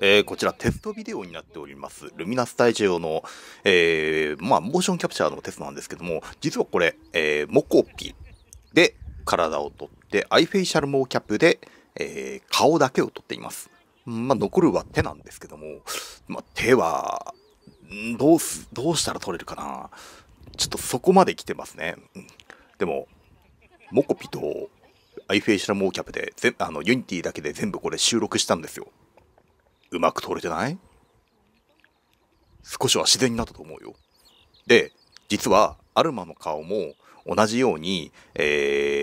えー、こちらテストビデオになっております。ルミナスタイジオの、えー、まあ、モーションキャプチャーのテストなんですけども、実はこれ、えー、モコピで体を撮って、アイフェイシャルモーキャップで、えー、顔だけを撮っています。まあ、残るは手なんですけども、まあ、手は、どうす、どうしたら撮れるかなちょっとそこまで来てますね。うん、でも、モコピとアイフェイシャルモーキャップで、あの、ユニティだけで全部これ収録したんですよ。うまく取れてない少しは自然になったと思うよ。で、実はアルマの顔も同じように、えー